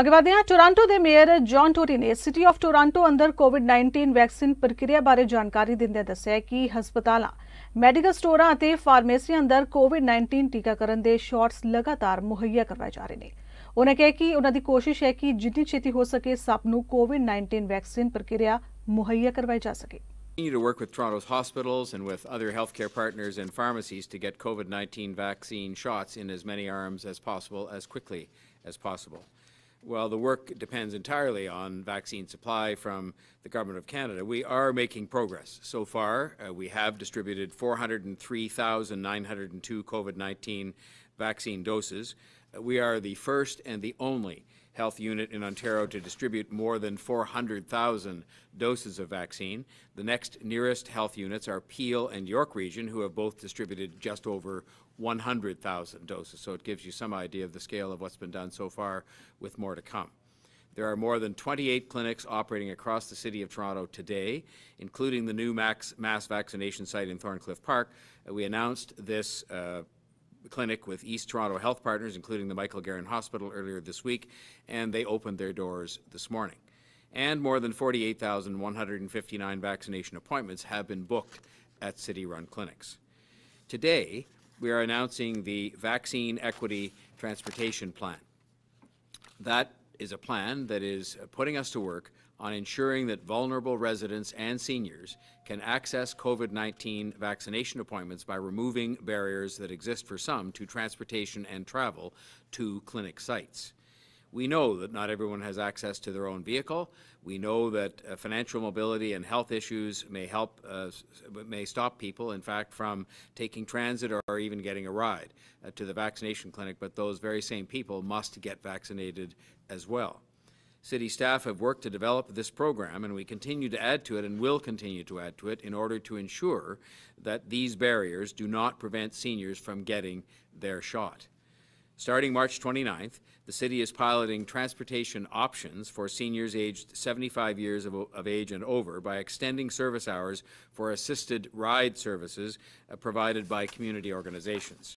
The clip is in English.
ਅੱਗੇ ਵਧਦੇ ਹਾਂ ਟੋਰਾਂਟੋ ਦੇ ਮੇਅਰ ਜੌਨ ਟੋਰੀ ਨੇ ਸਿਟੀ ਆਫ ਟੋਰਾਂਟੋ ਅੰਦਰ ਕੋਵਿਡ-19 ਵੈਕਸੀਨ ਪ੍ਰਕਿਰਿਆ ਬਾਰੇ ਜਾਣਕਾਰੀ ਦਿੰਦੇ ਦੱਸਿਆ ਕਿ ਹਸਪਤਾਲਾਂ, ਮੈਡੀਕਲ ਸਟੋਰਾਂ ਅਤੇ ਫਾਰਮੇਸੀ ਅੰਦਰ ਕੋਵਿਡ-19 ਟੀਕਾਕਰਨ ਦੇ ਸ਼ਾਟਸ ਲਗਾਤਾਰ ਮੁਹੱਈਆ ਕਰਵਾਏ ਜਾ ਰਹੇ ਨੇ। ਉਹਨਾਂ ਕਹੇ ਕਿ ਉਹਨਾਂ ਦੀ ਕੋਸ਼ਿਸ਼ ਹੈ ਕਿ ਜਿੰਨੀ ਛੇਤੀ ਹੋ ਸਕੇ ਸਭ ਨੂੰ ਕੋਵਿਡ-19 ਵੈਕਸੀਨ ਪ੍ਰਕਿਰਿਆ ਮੁਹੱਈਆ ਕਰਵਾਈ ਜਾ ਸਕੇ। need to work with Toronto's hospitals and with other healthcare partners and pharmacies to get COVID 19 vaccine shots in as many arms as possible as quickly as possible. Well, the work depends entirely on vaccine supply from the Government of Canada. We are making progress. So far, uh, we have distributed 403,902 COVID 19 vaccine doses we are the first and the only health unit in Ontario to distribute more than 400,000 doses of vaccine. The next nearest health units are Peel and York Region, who have both distributed just over 100,000 doses. So it gives you some idea of the scale of what's been done so far, with more to come. There are more than 28 clinics operating across the City of Toronto today, including the new mass vaccination site in Thorncliffe Park. we announced this uh, clinic with East Toronto Health Partners, including the Michael Garron Hospital earlier this week, and they opened their doors this morning. And more than 48,159 vaccination appointments have been booked at city run clinics. Today, we are announcing the Vaccine Equity Transportation Plan. That is a plan that is putting us to work on ensuring that vulnerable residents and seniors can access COVID-19 vaccination appointments by removing barriers that exist for some to transportation and travel to clinic sites. We know that not everyone has access to their own vehicle. We know that uh, financial mobility and health issues may help, uh, may stop people, in fact, from taking transit or even getting a ride uh, to the vaccination clinic, but those very same people must get vaccinated as well. City staff have worked to develop this program, and we continue to add to it and will continue to add to it in order to ensure that these barriers do not prevent seniors from getting their shot. Starting March 29th, the city is piloting transportation options for seniors aged 75 years of, of age and over by extending service hours for assisted ride services uh, provided by community organizations.